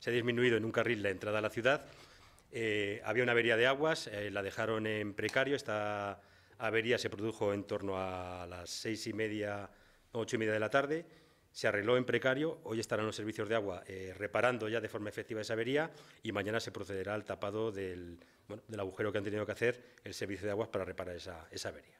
se ha disminuido en un carril la entrada a la ciudad. Eh, había una avería de aguas, eh, la dejaron en precario. Esta avería se produjo en torno a las seis y media, ocho y media de la tarde. Se arregló en precario. Hoy estarán los servicios de agua eh, reparando ya de forma efectiva esa avería y mañana se procederá al tapado del, agujero que han tenido que hacer el servicio de aguas para reparar esa avería.